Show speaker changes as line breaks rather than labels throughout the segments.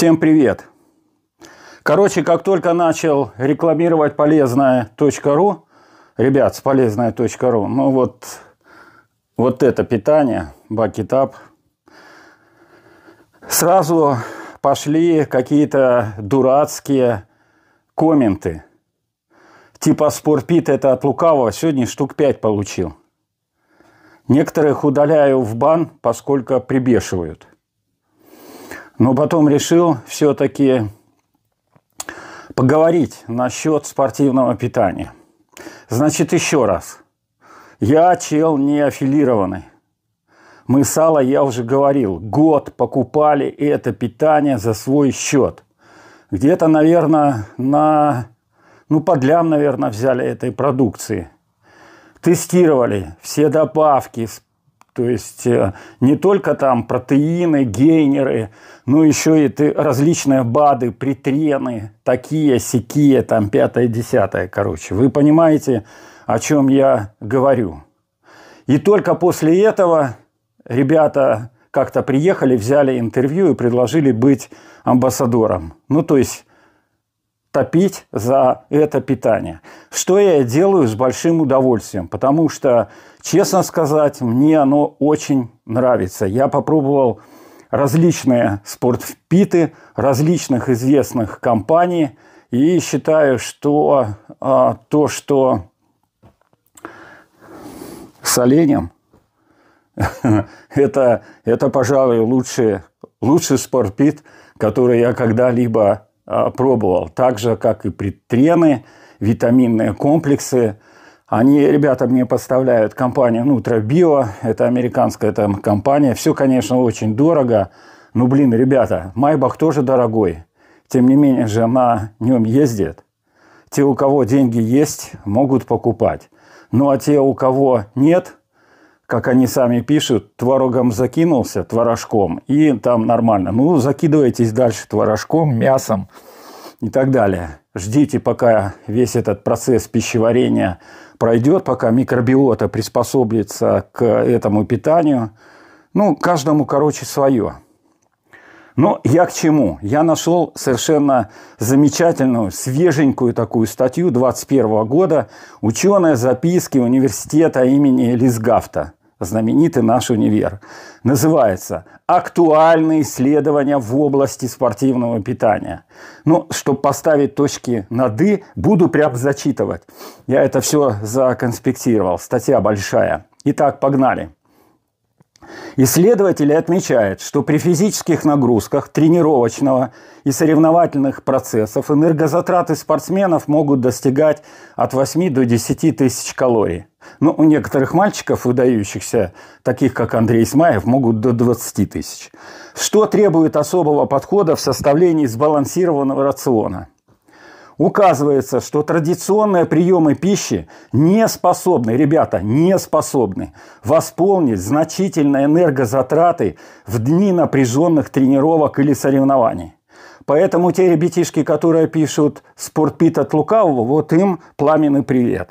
Всем привет! Короче, как только начал рекламировать полезное.ру, ребят, с полезное.ру, ну вот, вот это питание, бакетап, сразу пошли какие-то дурацкие комменты. Типа спорпит это от лукавого, сегодня штук 5 получил. Некоторых удаляю в бан, поскольку прибешивают. Но потом решил все-таки поговорить насчет спортивного питания. Значит, еще раз. Я чел не аффилированный. Мы сало, я уже говорил, год покупали это питание за свой счет. Где-то, наверное, на... Ну, подлям, наверное, взяли этой продукции. Тестировали все добавки, то есть э, не только там протеины, гейнеры, но еще и ты, различные БАДы, притрены, такие, сякие, там пятое, десятое, короче. Вы понимаете, о чем я говорю. И только после этого ребята как-то приехали, взяли интервью и предложили быть амбассадором. Ну, то есть топить за это питание. Что я делаю с большим удовольствием, потому что, честно сказать, мне оно очень нравится. Я попробовал различные спортпиты различных известных компаний и считаю, что а, то, что с оленем, это, это, пожалуй, лучший, лучший спортпит, который я когда-либо Э, пробовал. Так же, как и предтрены, витаминные комплексы. Они, ребята, мне поставляют компанию Нутробио. Это американская там компания. Все, конечно, очень дорого. Но, ну, блин, ребята, Майбах тоже дорогой. Тем не менее, же на нем ездит. Те, у кого деньги есть, могут покупать. Ну, а те, у кого нет – как они сами пишут, творогом закинулся, творожком, и там нормально. Ну, закидывайтесь дальше творожком, мясом и так далее. Ждите, пока весь этот процесс пищеварения пройдет, пока микробиота приспособится к этому питанию. Ну, каждому, короче, свое. Но я к чему? Я нашел совершенно замечательную, свеженькую такую статью 21 года «Ученые записки университета имени Лизгафта знаменитый наш универ. Называется «Актуальные исследования в области спортивного питания». Ну, чтобы поставить точки над «и», буду прям зачитывать. Я это все законспектировал, статья большая. Итак, погнали. Исследователи отмечают, что при физических нагрузках тренировочного и соревновательных процессов энергозатраты спортсменов могут достигать от 8 до 10 тысяч калорий. Но ну, у некоторых мальчиков, выдающихся, таких как Андрей Смаев, могут до 20 тысяч. Что требует особого подхода в составлении сбалансированного рациона? Указывается, что традиционные приемы пищи не способны, ребята, не способны восполнить значительные энергозатраты в дни напряженных тренировок или соревнований. Поэтому те ребятишки, которые пишут «Спортпит от лукавого», вот им пламенный привет. Привет.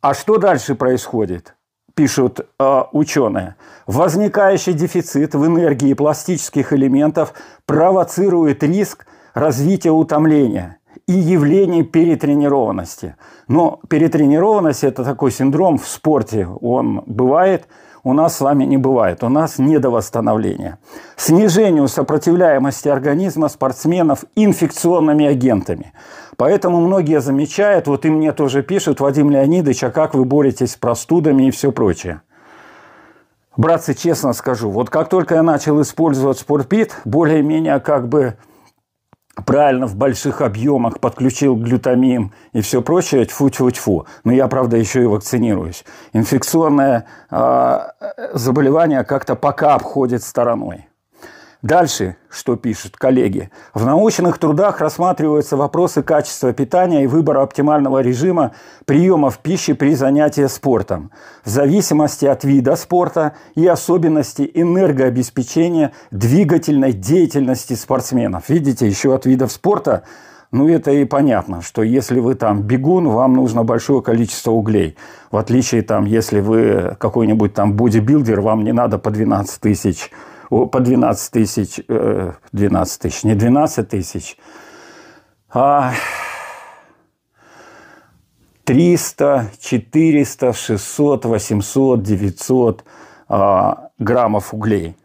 А что дальше происходит? пишут э, ученые. Возникающий дефицит в энергии пластических элементов провоцирует риск развития утомления и явлений перетренированности. Но перетренированность – это такой синдром в спорте, он бывает – у нас с вами не бывает. У нас не до восстановления. Снижению сопротивляемости организма спортсменов инфекционными агентами. Поэтому многие замечают, вот и мне тоже пишут, Вадим Леонидович, а как вы боретесь с простудами и все прочее. Братцы, честно скажу, вот как только я начал использовать спортпит, более-менее как бы правильно в больших объемах подключил глютамин и все прочее, тьфу-тьфу-тьфу. Но я, правда, еще и вакцинируюсь. Инфекционное э, заболевание как-то пока обходит стороной. Дальше, что пишут коллеги. В научных трудах рассматриваются вопросы качества питания и выбора оптимального режима приемов пищи при занятии спортом в зависимости от вида спорта и особенностей энергообеспечения двигательной деятельности спортсменов. Видите, еще от видов спорта ну, это и понятно, что если вы там бегун, вам нужно большое количество углей. В отличие там, если вы какой-нибудь там бодибилдер, вам не надо по 12 тысяч 000 по 12 тысяч, 12 э, тысяч, не 12 тысяч, а 300, 400, 600, 800, 900 граммов углей.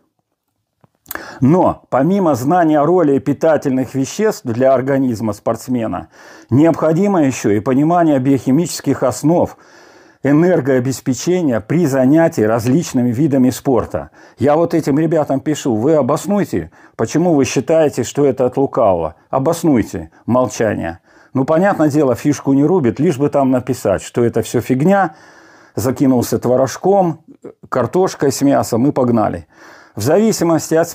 Но помимо знания роли питательных веществ для организма спортсмена, необходимо еще и понимание биохимических основ – энергообеспечения при занятии различными видами спорта. Я вот этим ребятам пишу, вы обоснуйте, почему вы считаете, что это от лукавого. Обоснуйте молчание. Ну, понятное дело, фишку не рубит, лишь бы там написать, что это все фигня, закинулся творожком, картошкой с мясом и погнали. В зависимости от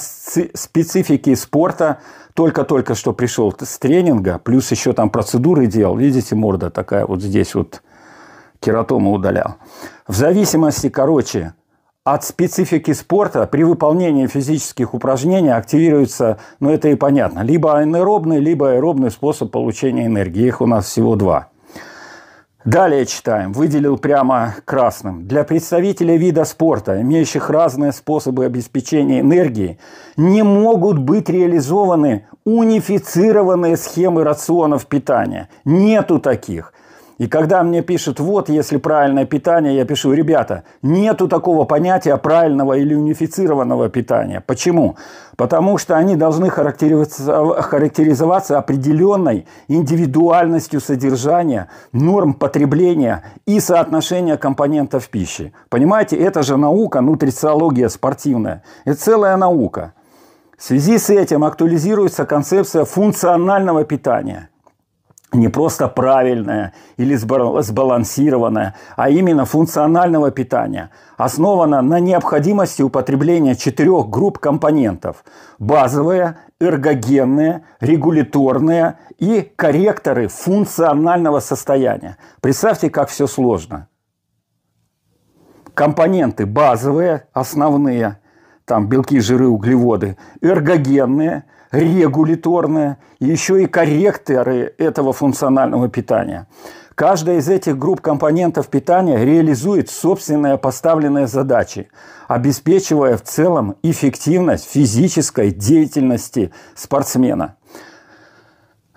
специфики спорта, только-только что пришел с тренинга, плюс еще там процедуры делал, видите, морда такая вот здесь вот – кератому удалял. В зависимости, короче, от специфики спорта при выполнении физических упражнений активируется, ну это и понятно, либо анаэробный, либо аэробный способ получения энергии. Их у нас всего два. Далее читаем, выделил прямо красным. Для представителей вида спорта, имеющих разные способы обеспечения энергии, не могут быть реализованы унифицированные схемы рационов питания. Нету таких. И когда мне пишут, вот, если правильное питание, я пишу, ребята, нету такого понятия правильного или унифицированного питания. Почему? Потому что они должны характеризоваться определенной индивидуальностью содержания, норм потребления и соотношения компонентов пищи. Понимаете, это же наука, нутрициология спортивная. Это целая наука. В связи с этим актуализируется концепция функционального питания – не просто правильное или сбалансированное, а именно функционального питания, основано на необходимости употребления четырех групп компонентов – базовые, эргогенные, регуляторные и корректоры функционального состояния. Представьте, как все сложно. Компоненты базовые, основные, там белки, жиры, углеводы, эргогенные – регуляторная, и еще и корректоры этого функционального питания. Каждая из этих групп компонентов питания реализует собственные поставленные задачи, обеспечивая в целом эффективность физической деятельности спортсмена.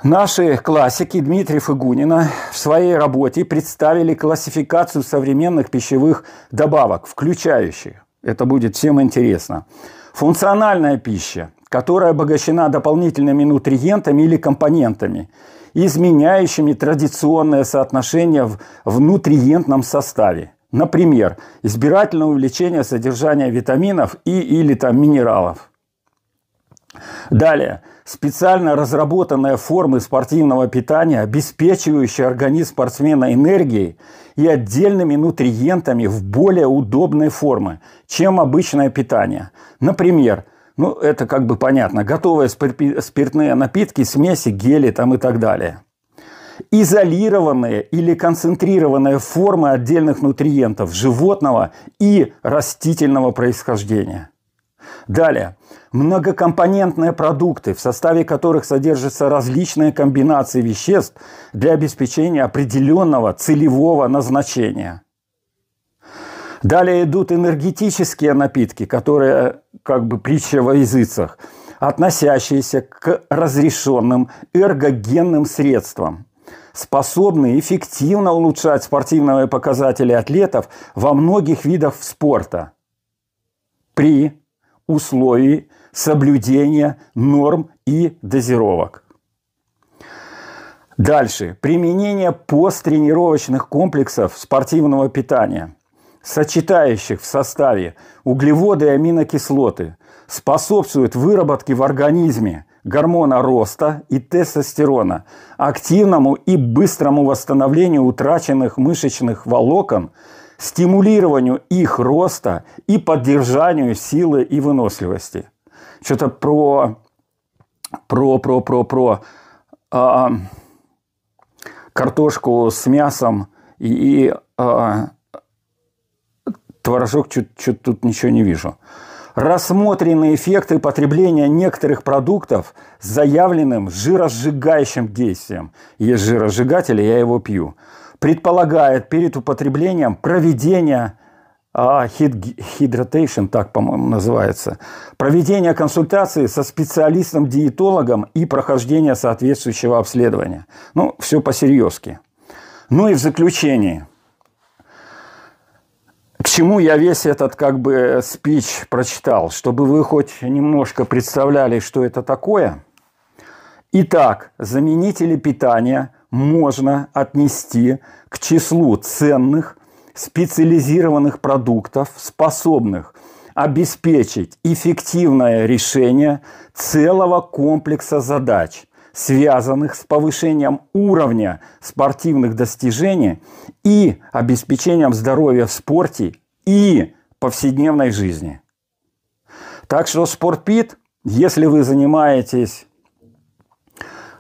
Наши классики Дмитриев и Гунина в своей работе представили классификацию современных пищевых добавок, включающих, это будет всем интересно, функциональная пища, которая обогащена дополнительными нутриентами или компонентами, изменяющими традиционное соотношение в нутриентном составе. Например, избирательное увеличение содержания витаминов и или там минералов. Далее. Специально разработанные формы спортивного питания, обеспечивающие организм спортсмена энергией и отдельными нутриентами в более удобной форме, чем обычное питание. Например, ну, это как бы понятно. Готовые спиртные напитки, смеси, гели там и так далее. Изолированные или концентрированные формы отдельных нутриентов животного и растительного происхождения. Далее. Многокомпонентные продукты, в составе которых содержатся различные комбинации веществ для обеспечения определенного целевого назначения. Далее идут энергетические напитки, которые как бы притча во языцах, относящиеся к разрешенным эргогенным средствам, способные эффективно улучшать спортивные показатели атлетов во многих видах спорта при условии соблюдения норм и дозировок. Дальше. Применение посттренировочных комплексов спортивного питания – сочетающих в составе углеводы и аминокислоты, способствует выработке в организме гормона роста и тестостерона, активному и быстрому восстановлению утраченных мышечных волокон, стимулированию их роста и поддержанию силы и выносливости. Что-то про про про про про а, картошку с мясом и, и а, творожок чуть-чуть тут ничего не вижу. Рассмотрены эффекты потребления некоторых продуктов с заявленным жиросжигающим действием. Есть жиросжигатель, и я его пью. Предполагает перед употреблением проведение а, так, по-моему, называется, проведение консультации со специалистом-диетологом и прохождение соответствующего обследования. Ну, все по-серьезки. Ну и в заключение – чему я весь этот как бы э, спич прочитал? Чтобы вы хоть немножко представляли, что это такое. Итак, заменители питания можно отнести к числу ценных специализированных продуктов, способных обеспечить эффективное решение целого комплекса задач, связанных с повышением уровня спортивных достижений и обеспечением здоровья в спорте и повседневной жизни. Так что спортпит, если вы занимаетесь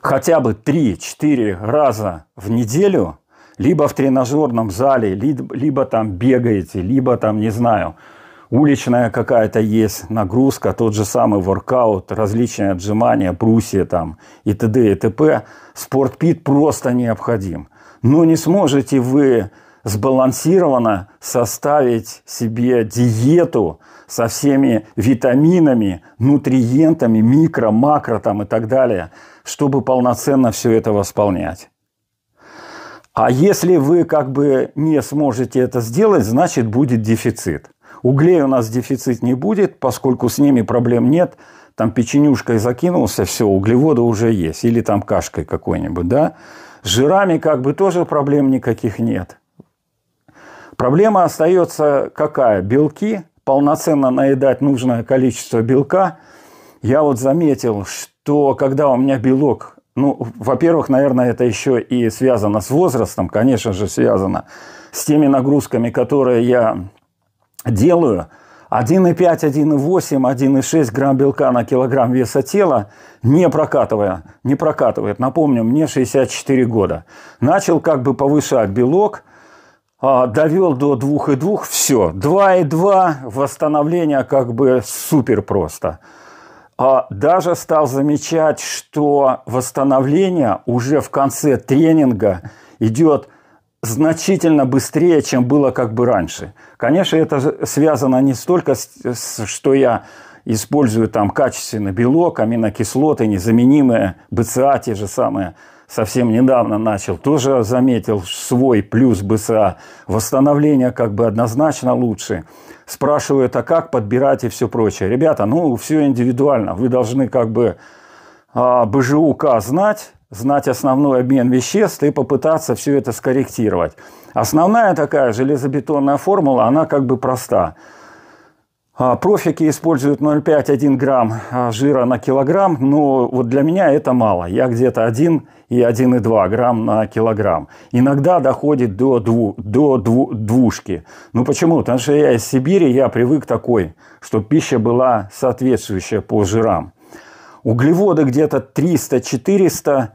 хотя бы 3-4 раза в неделю, либо в тренажерном зале, либо, либо там бегаете, либо там, не знаю, уличная какая-то есть нагрузка, тот же самый воркаут, различные отжимания, брусья там и т.д. и т.п. Спортпит просто необходим. Но не сможете вы сбалансированно составить себе диету со всеми витаминами, нутриентами, микро, макро там и так далее, чтобы полноценно все это восполнять. А если вы как бы не сможете это сделать, значит будет дефицит. Углей у нас дефицит не будет, поскольку с ними проблем нет. Там печенюшкой закинулся, все, углеводы уже есть. Или там кашкой какой-нибудь, да? С жирами как бы тоже проблем никаких нет – Проблема остается какая? Белки. Полноценно наедать нужное количество белка. Я вот заметил, что когда у меня белок, ну, во-первых, наверное, это еще и связано с возрастом, конечно же, связано с теми нагрузками, которые я делаю. 1,5, 1,8, 1,6 грамм белка на килограмм веса тела не прокатывая, не прокатывает. Напомню, мне 64 года. Начал как бы повышать белок – а, довел до 2,2, все, 2,2, восстановление как бы супер просто. А даже стал замечать, что восстановление уже в конце тренинга идет значительно быстрее, чем было как бы раньше. Конечно, это связано не столько с, с что я использую там качественный белок, аминокислоты, незаменимые, БЦА те же самые – совсем недавно начал, тоже заметил свой плюс БСА. Восстановление как бы однозначно лучше. Спрашивают, а как подбирать и все прочее. Ребята, ну все индивидуально. Вы должны как бы а, БЖУК знать, знать основной обмен веществ и попытаться все это скорректировать. Основная такая железобетонная формула, она как бы проста – а, Профики используют 0,5-1 грамм а, жира на килограмм, но вот для меня это мало. Я где-то 1 и 1,2 грамм на килограмм. Иногда доходит до, дву, до дву, двушки. Ну почему? Потому что я из Сибири, я привык такой, что пища была соответствующая по жирам. Углеводы где-то 300-400,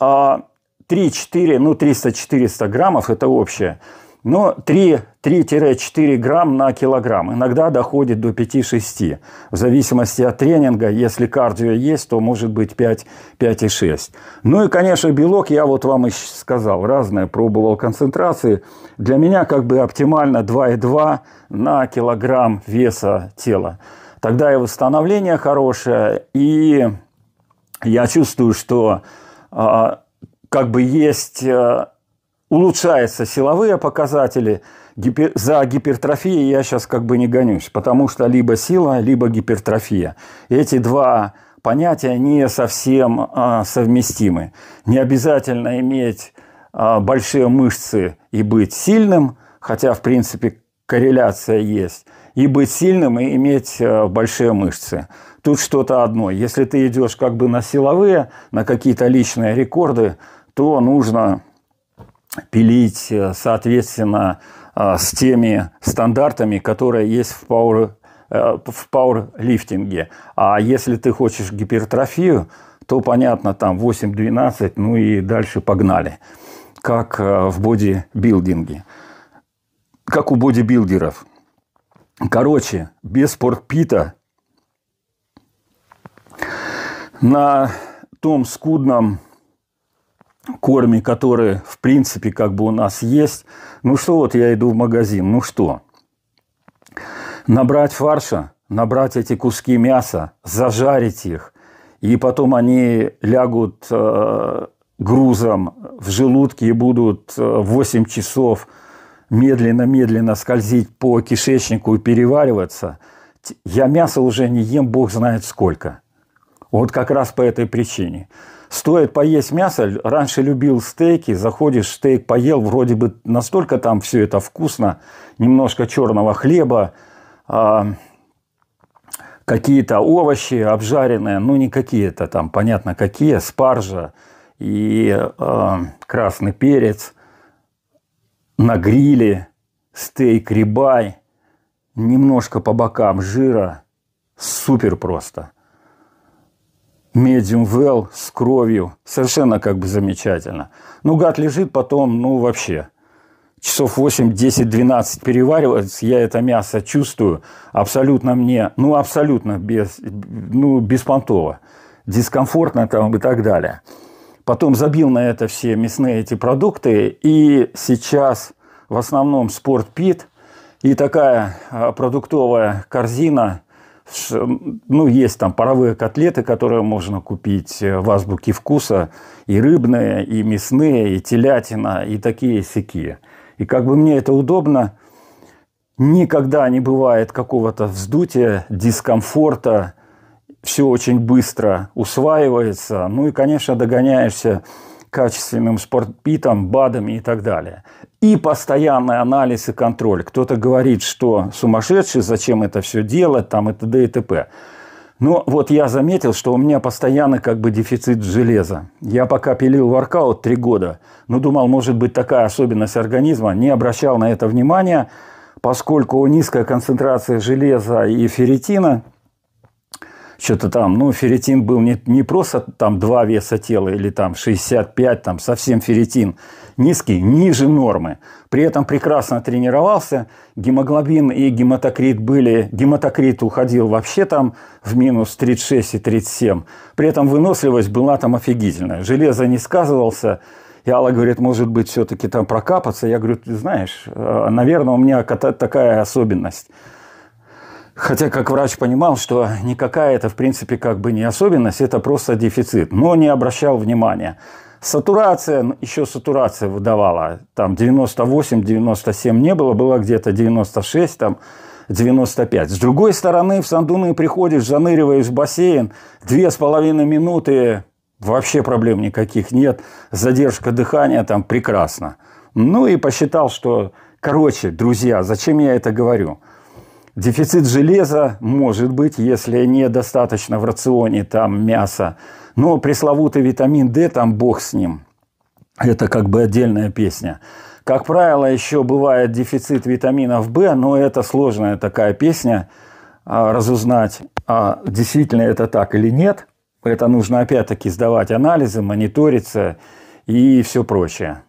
а 3-4, ну 300-400 граммов – это общее – но 3-4 грамм на килограмм. Иногда доходит до 5-6. В зависимости от тренинга, если кардио есть, то может быть 5-6. Ну и, конечно, белок, я вот вам и сказал, разное пробовал концентрации. Для меня как бы оптимально 2,2 на килограмм веса тела. Тогда и восстановление хорошее, и я чувствую, что э, как бы есть... Э, улучшаются силовые показатели. Гипер... За гипертрофией я сейчас как бы не гонюсь, потому что либо сила, либо гипертрофия. Эти два понятия не совсем а, совместимы. Не обязательно иметь а, большие мышцы и быть сильным, хотя, в принципе, корреляция есть, и быть сильным, и иметь а, большие мышцы. Тут что-то одно. Если ты идешь как бы на силовые, на какие-то личные рекорды, то нужно пилить, э, соответственно, э, с теми стандартами, которые есть в пауэр э, в пауэрлифтинге. А если ты хочешь гипертрофию, то понятно, там 8-12, ну и дальше погнали. Как в бодибилдинге. Как у бодибилдеров. Короче, без спортпита на том скудном корме, которые, в принципе, как бы у нас есть. Ну что, вот я иду в магазин, ну что? Набрать фарша, набрать эти куски мяса, зажарить их, и потом они лягут э, грузом в желудке и будут 8 э, часов медленно-медленно скользить по кишечнику и перевариваться. Я мясо уже не ем, бог знает сколько. Вот как раз по этой причине. Стоит поесть мясо, раньше любил стейки, заходишь, стейк поел, вроде бы настолько там все это вкусно, немножко черного хлеба, а, какие-то овощи обжаренные, ну не какие-то там, понятно какие, спаржа и а, красный перец на гриле, стейк рибай, немножко по бокам жира, супер просто – медиум well с кровью. Совершенно как бы замечательно. Ну, гад лежит потом, ну, вообще. Часов 8, 10, 12 переваривается, я это мясо чувствую. Абсолютно мне, ну, абсолютно без, ну, беспонтово. Дискомфортно там и так далее. Потом забил на это все мясные эти продукты. И сейчас в основном спорт пит и такая а, продуктовая корзина – ну, есть там паровые котлеты, которые можно купить э, в азбуке вкуса, и рыбные, и мясные, и телятина, и такие сякие. И как бы мне это удобно, никогда не бывает какого-то вздутия, дискомфорта, все очень быстро усваивается. Ну и, конечно, догоняешься качественным спортпитом, БАДами и так далее. И постоянный анализ и контроль. Кто-то говорит, что сумасшедший, зачем это все делать, там и т.д. и т.п. Но вот я заметил, что у меня постоянно как бы дефицит железа. Я пока пилил воркаут три года, но думал, может быть такая особенность организма, не обращал на это внимания, поскольку низкая концентрация железа и ферритина – что-то там, ну, ферритин был не, не просто там два веса тела или там 65, там совсем ферритин низкий, ниже нормы. При этом прекрасно тренировался, гемоглобин и гематокрит были, гематокрит уходил вообще там в минус 36 и 37. При этом выносливость была там офигительная. Железо не сказывался, и Алла говорит, может быть, все-таки там прокапаться. Я говорю, ты знаешь, э, наверное, у меня такая особенность – Хотя, как врач понимал, что никакая это, в принципе, как бы не особенность, это просто дефицит, но не обращал внимания. Сатурация, ну, еще сатурация выдавала, там 98-97 не было, было где-то 96, там 95. С другой стороны, в Сандуны приходишь, заныриваешь в бассейн, две с половиной минуты, вообще проблем никаких нет, задержка дыхания там прекрасно. Ну и посчитал, что, короче, друзья, зачем я это говорю – Дефицит железа может быть, если недостаточно в рационе там мяса. Но пресловутый витамин D, там бог с ним. Это как бы отдельная песня. Как правило, еще бывает дефицит витаминов В, но это сложная такая песня. А, разузнать, а действительно это так или нет. Это нужно опять-таки сдавать анализы, мониториться и все прочее.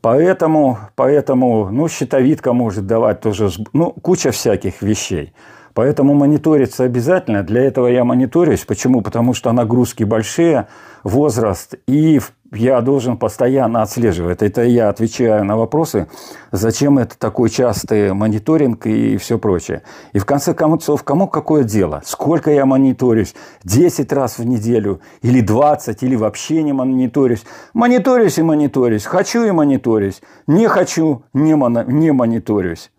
Поэтому, поэтому, ну, щитовидка может давать тоже, ну, куча всяких вещей. Поэтому мониториться обязательно. Для этого я мониторюсь. Почему? Потому что нагрузки большие, возраст. И в я должен постоянно отслеживать. Это я отвечаю на вопросы, зачем это такой частый мониторинг и все прочее. И в конце концов, кому какое дело? Сколько я мониторюсь? 10 раз в неделю? Или 20? Или вообще не мониторюсь? Мониторюсь и мониторюсь. Хочу и мониторюсь. Не хочу, не, мон не мониторюсь.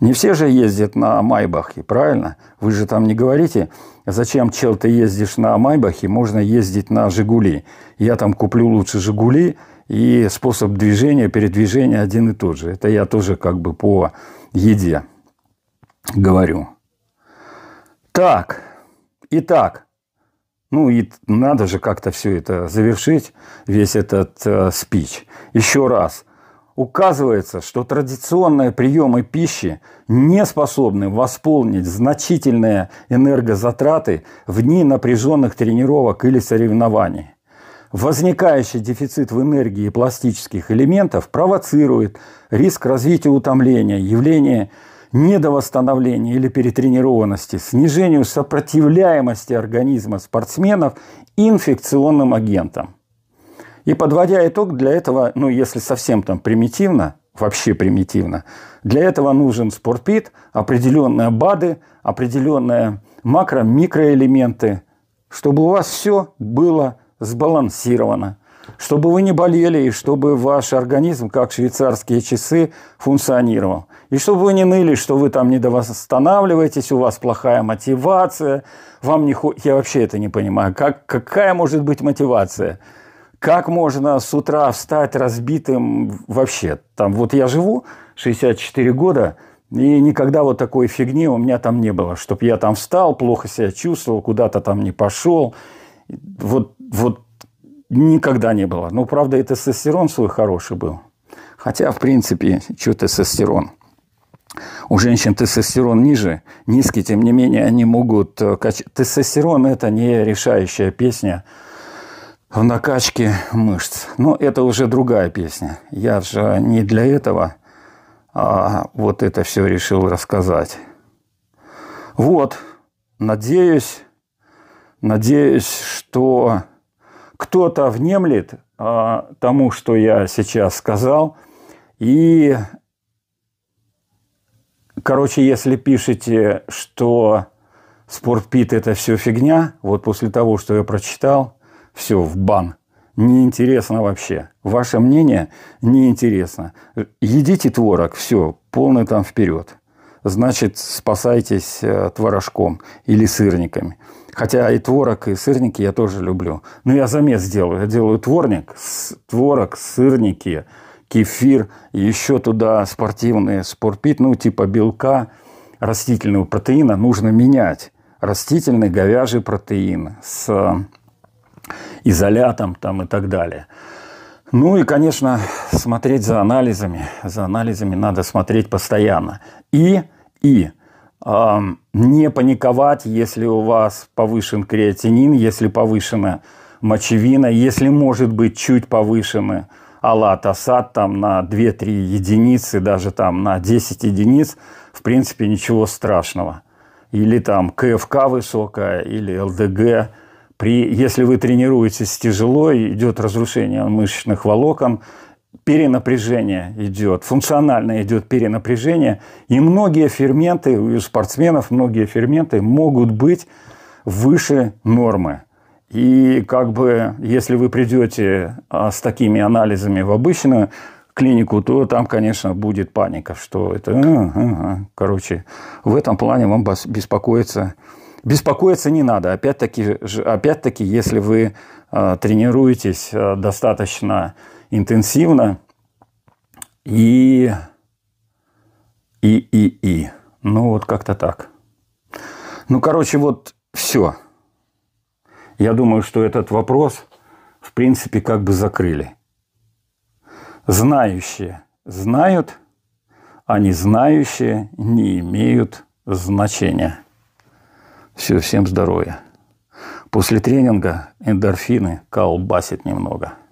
Не все же ездят на Майбахе, правильно? Вы же там не говорите, зачем, чел, ты ездишь на Майбахе, можно ездить на Жигули. Я там куплю лучше Жигули, и способ движения, передвижения один и тот же. Это я тоже как бы по еде говорю. Так, итак, ну и надо же как-то все это завершить, весь этот э, спич. Еще раз, указывается, что традиционные приемы пищи не способны восполнить значительные энергозатраты в дни напряженных тренировок или соревнований. Возникающий дефицит в энергии пластических элементов провоцирует риск развития утомления, явление недовосстановления или перетренированности, снижению сопротивляемости организма спортсменов инфекционным агентам. И подводя итог, для этого, ну, если совсем там примитивно, вообще примитивно, для этого нужен спортпит, определенные БАДы, определенные макро-, микроэлементы, чтобы у вас все было сбалансировано, чтобы вы не болели и чтобы ваш организм, как швейцарские часы, функционировал. И чтобы вы не ныли, что вы там не недовосстанавливаетесь, у вас плохая мотивация, вам не... Хо... Я вообще это не понимаю. Как, какая может быть мотивация? Как можно с утра встать разбитым вообще? Там вот я живу 64 года, и никогда вот такой фигни у меня там не было, чтобы я там встал, плохо себя чувствовал, куда-то там не пошел. Вот, вот никогда не было. Ну, правда, и тестостерон свой хороший был. Хотя, в принципе, что тестостерон? У женщин тестостерон ниже, низкий, тем не менее, они могут... Э, тестостерон – это не решающая песня – в накачке мышц. Но это уже другая песня. Я же не для этого а вот это все решил рассказать. Вот, надеюсь, надеюсь, что кто-то внемлет а, тому, что я сейчас сказал. И, короче, если пишете, что спортпит – это все фигня, вот после того, что я прочитал – все в бан. Неинтересно вообще. Ваше мнение неинтересно. Едите творог, все, полный там вперед. Значит, спасайтесь э, творожком или сырниками. Хотя и творог, и сырники я тоже люблю. Но ну, я замес делаю. Я делаю творник, с, творог, сырники, кефир, еще туда спортивные спортпит, ну, типа белка, растительного протеина нужно менять. Растительный говяжий протеин с изолятом там, и так далее. Ну и, конечно, смотреть за анализами. За анализами надо смотреть постоянно. И, и э, не паниковать, если у вас повышен креатинин, если повышена мочевина, если, может быть, чуть повышены алат-асад там на 2-3 единицы, даже там на 10 единиц, в принципе, ничего страшного. Или там КФК высокая, или ЛДГ – при, если вы тренируетесь тяжело, идет разрушение мышечных волокон, перенапряжение идет, функционально идет перенапряжение, и многие ферменты, у спортсменов многие ферменты могут быть выше нормы. И как бы, если вы придете а, с такими анализами в обычную клинику, то там, конечно, будет паника, что это... Короче, в этом плане вам беспокоиться Беспокоиться не надо. Опять-таки, опять-таки если вы а, тренируетесь а, достаточно интенсивно и... И, и, и. Ну, вот как-то так. Ну, короче, вот все. Я думаю, что этот вопрос, в принципе, как бы закрыли. Знающие знают, а не знающие не имеют значения. Все, всем здоровья. После тренинга эндорфины колбасит немного –